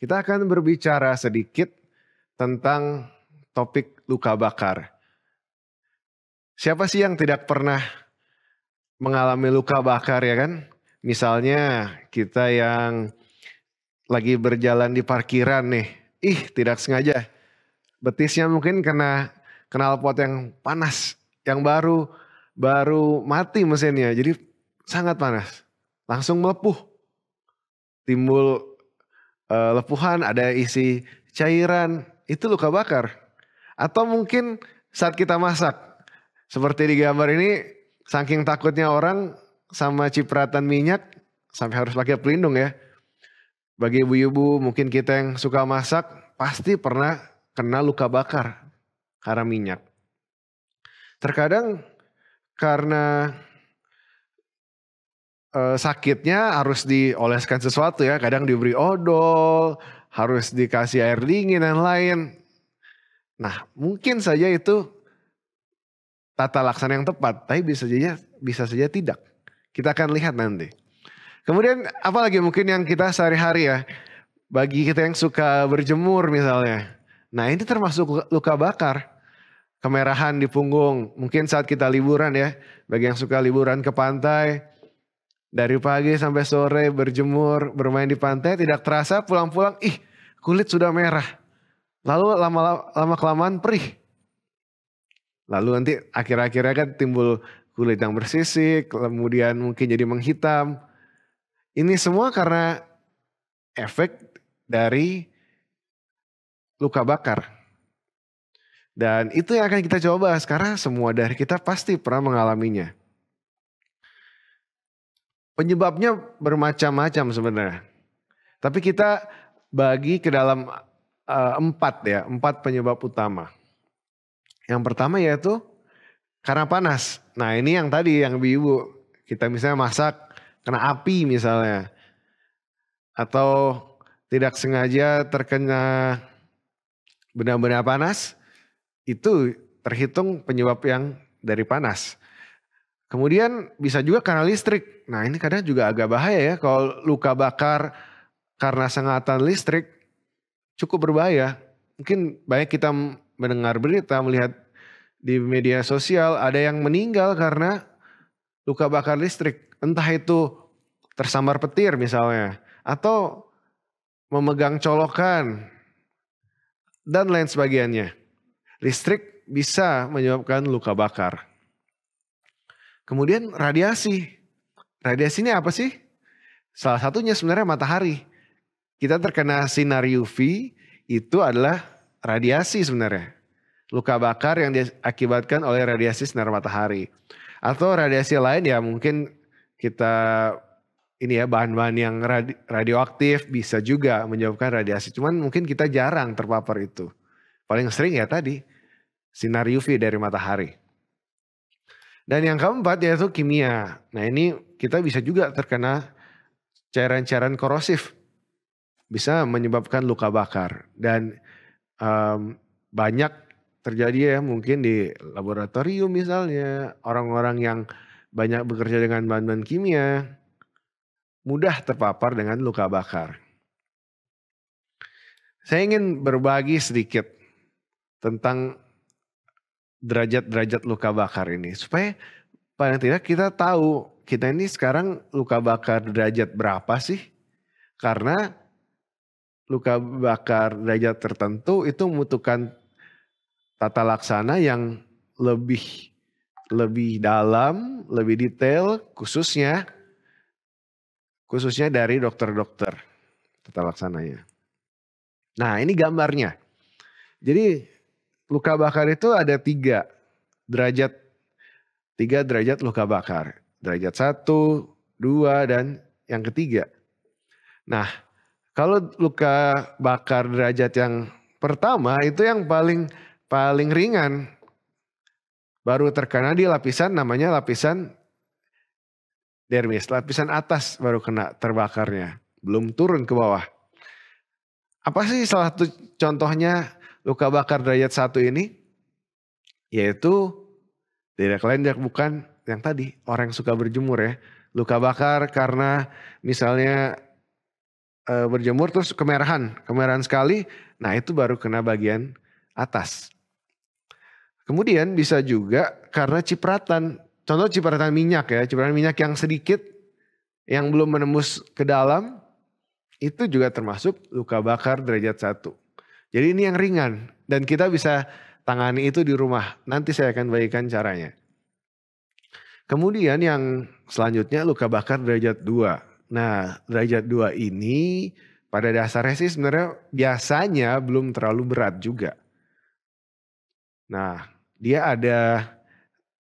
Kita akan berbicara sedikit tentang topik luka bakar. Siapa sih yang tidak pernah mengalami luka bakar ya kan? Misalnya kita yang lagi berjalan di parkiran nih, ih tidak sengaja betisnya mungkin kena knalpot yang panas, yang baru baru mati mesinnya. Jadi sangat panas. Langsung melepuh. Timbul uh, lepuhan, ada isi cairan, itu luka bakar. Atau mungkin saat kita masak. Seperti di gambar ini, saking takutnya orang sama cipratan minyak sampai harus pakai pelindung ya. Bagi ibu-ibu mungkin kita yang suka masak pasti pernah kena luka bakar karena minyak. Terkadang karena Eh, sakitnya harus dioleskan sesuatu ya. Kadang diberi odol, harus dikasih air dingin dan lain. Nah mungkin saja itu tata laksana yang tepat. Tapi bisa saja, bisa saja tidak. Kita akan lihat nanti. Kemudian apalagi mungkin yang kita sehari-hari ya. Bagi kita yang suka berjemur misalnya. Nah ini termasuk luka bakar kemerahan di punggung. Mungkin saat kita liburan ya, bagi yang suka liburan ke pantai, dari pagi sampai sore berjemur, bermain di pantai, tidak terasa pulang-pulang, ih kulit sudah merah. Lalu lama-lama kelamaan perih. Lalu nanti akhir-akhirnya kan timbul kulit yang bersisik, kemudian mungkin jadi menghitam. Ini semua karena efek dari luka bakar. Dan itu yang akan kita coba sekarang semua dari kita pasti pernah mengalaminya. Penyebabnya bermacam-macam sebenarnya. Tapi kita bagi ke dalam uh, empat ya, empat penyebab utama. Yang pertama yaitu karena panas. Nah ini yang tadi yang ibu kita misalnya masak kena api misalnya. Atau tidak sengaja terkena benda-benda panas. Itu terhitung penyebab yang dari panas. Kemudian bisa juga karena listrik. Nah ini kadang juga agak bahaya ya kalau luka bakar karena sengatan listrik cukup berbahaya. Mungkin banyak kita mendengar berita, melihat di media sosial ada yang meninggal karena luka bakar listrik. Entah itu tersambar petir misalnya. Atau memegang colokan dan lain sebagainya. Listrik bisa menyebabkan luka bakar. Kemudian radiasi. Radiasi ini apa sih? Salah satunya sebenarnya matahari. Kita terkena sinar UV itu adalah radiasi sebenarnya. Luka bakar yang diakibatkan oleh radiasi sinar matahari. Atau radiasi lain ya mungkin kita ini ya bahan-bahan yang radi, radioaktif bisa juga menyebabkan radiasi. Cuman mungkin kita jarang terpapar itu. Paling sering ya tadi sinar UV dari matahari. Dan yang keempat yaitu kimia. Nah ini kita bisa juga terkena cairan-cairan korosif. Bisa menyebabkan luka bakar. Dan um, banyak terjadi ya mungkin di laboratorium misalnya. Orang-orang yang banyak bekerja dengan bahan-bahan kimia. Mudah terpapar dengan luka bakar. Saya ingin berbagi sedikit tentang derajat-derajat luka bakar ini supaya paling tidak kita tahu kita ini sekarang luka bakar derajat berapa sih? Karena luka bakar derajat tertentu itu membutuhkan tata laksana yang lebih lebih dalam, lebih detail khususnya khususnya dari dokter-dokter tata laksananya. Nah, ini gambarnya. Jadi luka bakar itu ada tiga derajat. Tiga derajat luka bakar. Derajat satu, dua, dan yang ketiga. Nah, kalau luka bakar derajat yang pertama itu yang paling paling ringan. Baru terkena di lapisan namanya lapisan dermis, lapisan atas baru kena terbakarnya, belum turun ke bawah. Apa sih salah satu contohnya luka bakar derajat satu ini yaitu tidak lain tidak bukan yang tadi orang yang suka berjemur ya luka bakar karena misalnya e, berjemur terus kemerahan kemerahan sekali nah itu baru kena bagian atas kemudian bisa juga karena cipratan contoh cipratan minyak ya cipratan minyak yang sedikit yang belum menembus ke dalam itu juga termasuk luka bakar derajat satu jadi ini yang ringan dan kita bisa tangani itu di rumah. Nanti saya akan bagikan caranya. Kemudian yang selanjutnya luka bakar derajat 2. Nah, derajat 2 ini pada dasarnya sih sebenarnya biasanya belum terlalu berat juga. Nah, dia ada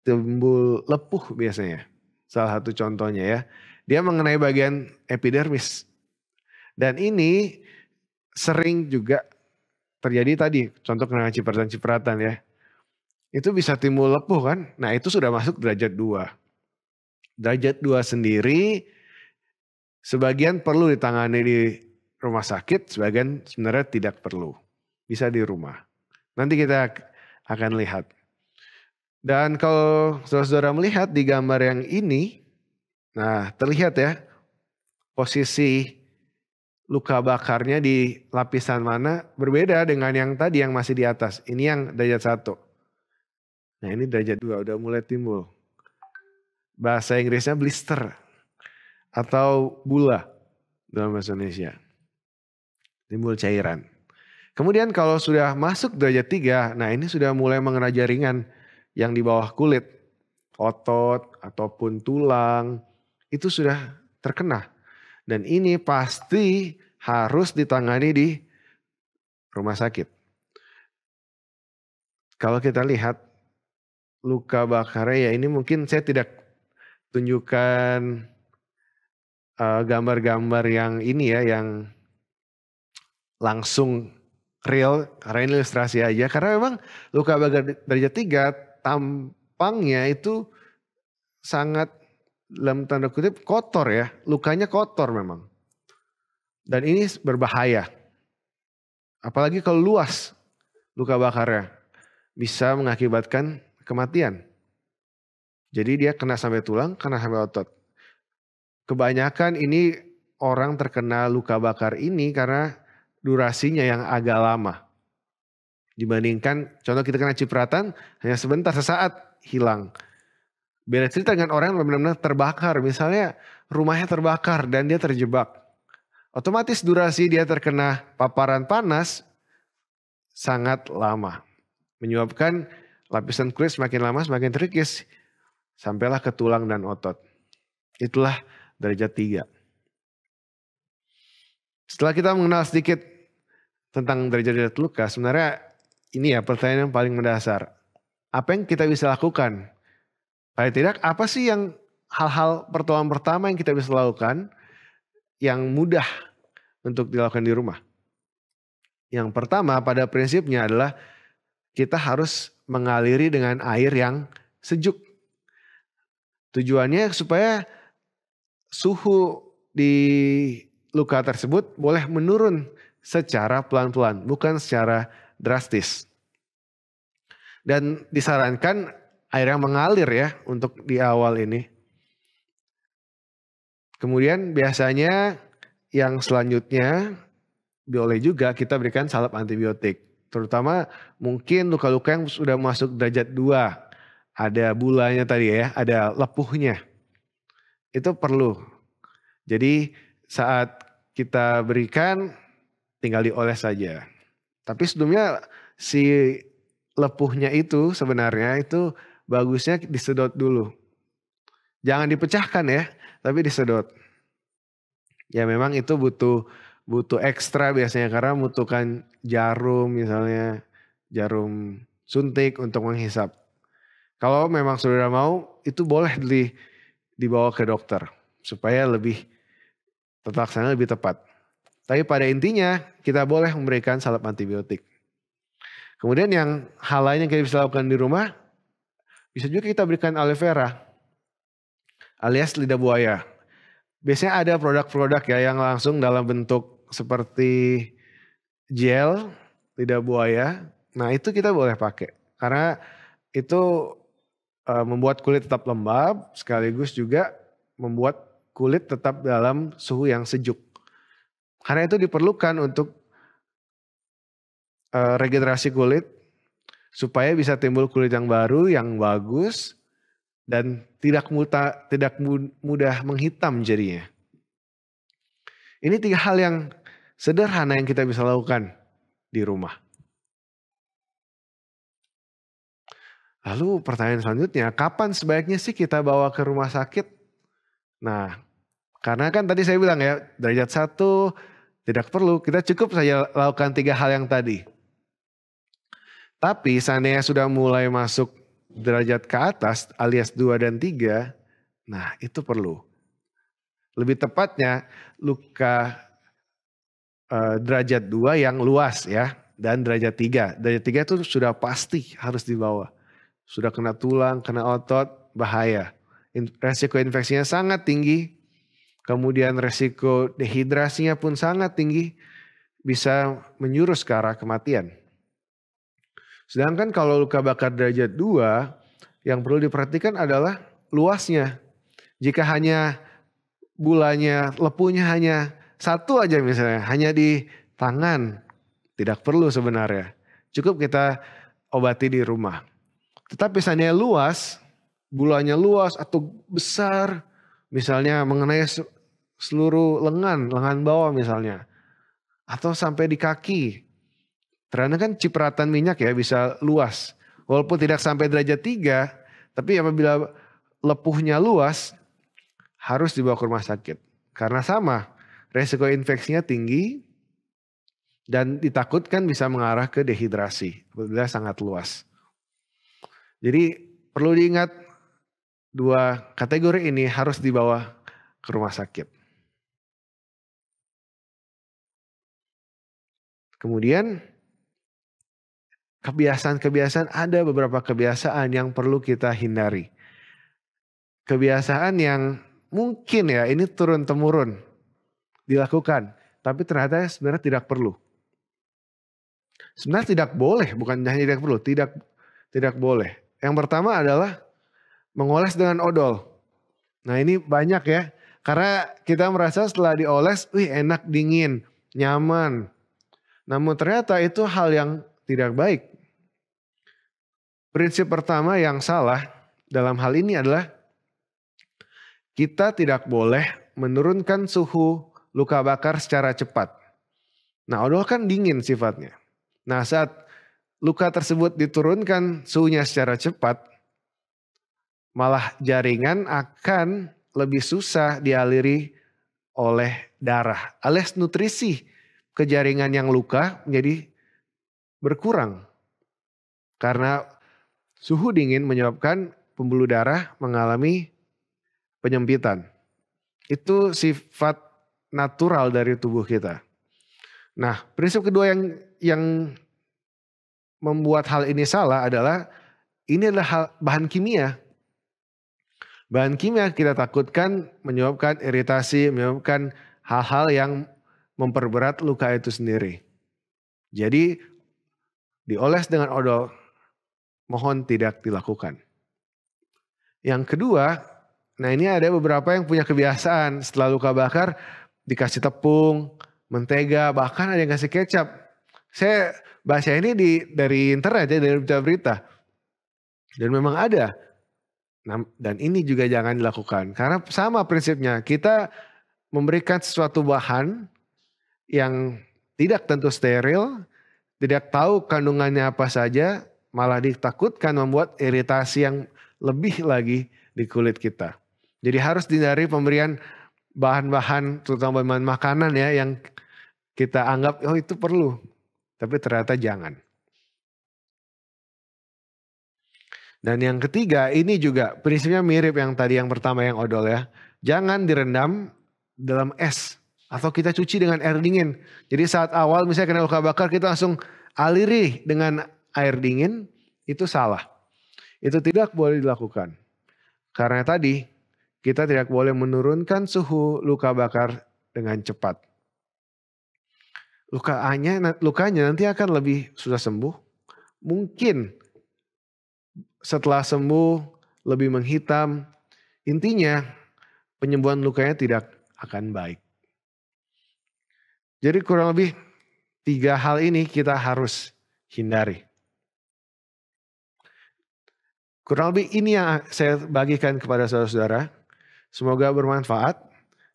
timbul lepuh biasanya. Salah satu contohnya ya. Dia mengenai bagian epidermis. Dan ini sering juga terjadi tadi contoh kena cipratan-cipratan ya itu bisa timbul lepuh kan nah itu sudah masuk derajat 2 derajat 2 sendiri sebagian perlu ditangani di rumah sakit sebagian sebenarnya tidak perlu bisa di rumah nanti kita akan lihat dan kalau saudara-saudara melihat di gambar yang ini nah terlihat ya posisi luka bakarnya di lapisan mana berbeda dengan yang tadi yang masih di atas. Ini yang derajat satu. Nah ini derajat dua udah mulai timbul. Bahasa Inggrisnya blister atau bula dalam bahasa Indonesia. Timbul cairan. Kemudian kalau sudah masuk derajat tiga, nah ini sudah mulai mengenai jaringan yang di bawah kulit. Otot ataupun tulang itu sudah terkena dan ini pasti harus ditangani di rumah sakit. Kalau kita lihat luka bakar ya ini mungkin saya tidak tunjukkan eh, gambar-gambar uh, yang ini ya yang langsung real karena ilustrasi aja karena memang luka bakar derajat tiga tampangnya itu sangat dalam tanda kutip kotor ya, lukanya kotor memang. Dan ini berbahaya. Apalagi kalau luas luka bakarnya bisa mengakibatkan kematian. Jadi dia kena sampai tulang, kena sampai otot. Kebanyakan ini orang terkena luka bakar ini karena durasinya yang agak lama. Dibandingkan contoh kita kena cipratan hanya sebentar sesaat hilang Beda cerita dengan orang yang benar-benar terbakar. Misalnya rumahnya terbakar dan dia terjebak. Otomatis durasi dia terkena paparan panas sangat lama. Menyebabkan lapisan kulit semakin lama semakin terikis Sampailah ke tulang dan otot. Itulah derajat tiga. Setelah kita mengenal sedikit tentang derajat-derajat luka, sebenarnya ini ya pertanyaan yang paling mendasar. Apa yang kita bisa lakukan Paling tidak apa sih yang hal-hal pertolongan pertama yang kita bisa lakukan yang mudah untuk dilakukan di rumah? Yang pertama pada prinsipnya adalah kita harus mengaliri dengan air yang sejuk. Tujuannya supaya suhu di luka tersebut boleh menurun secara pelan-pelan, bukan secara drastis. Dan disarankan air yang mengalir ya untuk di awal ini. Kemudian biasanya yang selanjutnya boleh juga kita berikan salep antibiotik. Terutama mungkin luka-luka yang sudah masuk derajat 2. Ada bulanya tadi ya, ada lepuhnya. Itu perlu. Jadi saat kita berikan tinggal dioles saja. Tapi sebelumnya si lepuhnya itu sebenarnya itu bagusnya disedot dulu. Jangan dipecahkan ya, tapi disedot. Ya memang itu butuh butuh ekstra biasanya karena membutuhkan jarum misalnya jarum suntik untuk menghisap. Kalau memang saudara mau itu boleh di, dibawa ke dokter supaya lebih terlaksana lebih tepat. Tapi pada intinya kita boleh memberikan salep antibiotik. Kemudian yang hal lain yang kita bisa lakukan di rumah bisa juga kita berikan aloe vera alias lidah buaya. Biasanya ada produk-produk ya yang langsung dalam bentuk seperti gel lidah buaya. Nah itu kita boleh pakai karena itu e, membuat kulit tetap lembab sekaligus juga membuat kulit tetap dalam suhu yang sejuk. Karena itu diperlukan untuk e, regenerasi kulit supaya bisa timbul kulit yang baru yang bagus dan tidak mudah tidak mudah menghitam jadinya. Ini tiga hal yang sederhana yang kita bisa lakukan di rumah. Lalu pertanyaan selanjutnya, kapan sebaiknya sih kita bawa ke rumah sakit? Nah, karena kan tadi saya bilang ya, derajat satu tidak perlu, kita cukup saja lakukan tiga hal yang tadi. Tapi seandainya sudah mulai masuk derajat ke atas alias 2 dan 3, nah itu perlu. Lebih tepatnya luka uh, derajat 2 yang luas ya dan derajat 3. Derajat 3 itu sudah pasti harus dibawa. Sudah kena tulang, kena otot, bahaya. Resiko infeksinya sangat tinggi. Kemudian resiko dehidrasinya pun sangat tinggi. Bisa menyuruh ke arah kematian. Sedangkan kalau luka bakar derajat 2, yang perlu diperhatikan adalah luasnya. Jika hanya bulannya lepunya hanya satu aja misalnya, hanya di tangan, tidak perlu sebenarnya. Cukup kita obati di rumah. Tetapi seandainya luas, bulannya luas atau besar, misalnya mengenai seluruh lengan, lengan bawah misalnya, atau sampai di kaki, karena kan cipratan minyak ya bisa luas. Walaupun tidak sampai derajat 3, tapi apabila lepuhnya luas harus dibawa ke rumah sakit. Karena sama, resiko infeksinya tinggi dan ditakutkan bisa mengarah ke dehidrasi apabila sangat luas. Jadi perlu diingat dua kategori ini harus dibawa ke rumah sakit. Kemudian kebiasaan-kebiasaan ada beberapa kebiasaan yang perlu kita hindari. Kebiasaan yang mungkin ya ini turun temurun dilakukan, tapi ternyata sebenarnya tidak perlu. Sebenarnya tidak boleh, bukan hanya tidak perlu, tidak tidak boleh. Yang pertama adalah mengoles dengan odol. Nah ini banyak ya, karena kita merasa setelah dioles, wih enak dingin, nyaman. Namun ternyata itu hal yang tidak baik. Prinsip pertama yang salah dalam hal ini adalah kita tidak boleh menurunkan suhu luka bakar secara cepat. Nah, odol kan dingin sifatnya. Nah, saat luka tersebut diturunkan suhunya secara cepat, malah jaringan akan lebih susah dialiri oleh darah. Alias nutrisi ke jaringan yang luka menjadi berkurang. Karena Suhu dingin menyebabkan pembuluh darah mengalami penyempitan. Itu sifat natural dari tubuh kita. Nah, prinsip kedua yang yang membuat hal ini salah adalah ini adalah hal, bahan kimia. Bahan kimia kita takutkan menyebabkan iritasi, menyebabkan hal-hal yang memperberat luka itu sendiri. Jadi dioles dengan odol mohon tidak dilakukan. Yang kedua, nah ini ada beberapa yang punya kebiasaan setelah luka bakar dikasih tepung, mentega, bahkan ada yang kasih kecap. Saya bahasa ini di, dari internet ya, dari berita-berita. Dan memang ada. Dan ini juga jangan dilakukan. Karena sama prinsipnya, kita memberikan sesuatu bahan yang tidak tentu steril, tidak tahu kandungannya apa saja, malah ditakutkan membuat iritasi yang lebih lagi di kulit kita. Jadi harus dihindari pemberian bahan-bahan terutama bahan makanan ya yang kita anggap oh itu perlu. Tapi ternyata jangan. Dan yang ketiga ini juga prinsipnya mirip yang tadi yang pertama yang odol ya. Jangan direndam dalam es atau kita cuci dengan air dingin. Jadi saat awal misalnya kena luka bakar kita langsung aliri dengan air dingin itu salah. Itu tidak boleh dilakukan. Karena tadi kita tidak boleh menurunkan suhu luka bakar dengan cepat. Lukanya, lukanya nanti akan lebih sudah sembuh. Mungkin setelah sembuh lebih menghitam. Intinya penyembuhan lukanya tidak akan baik. Jadi kurang lebih tiga hal ini kita harus hindari. Kurang lebih ini yang saya bagikan kepada saudara-saudara. Semoga bermanfaat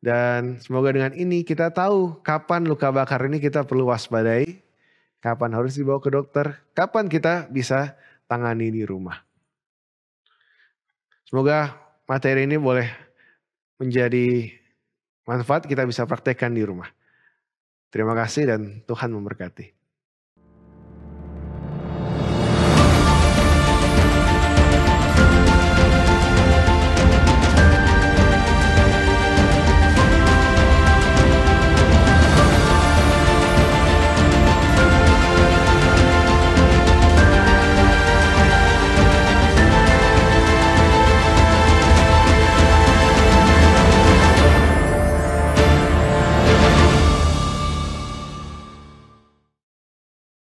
dan semoga dengan ini kita tahu kapan luka bakar ini kita perlu waspadai, kapan harus dibawa ke dokter, kapan kita bisa tangani di rumah. Semoga materi ini boleh menjadi manfaat kita bisa praktekkan di rumah. Terima kasih dan Tuhan memberkati.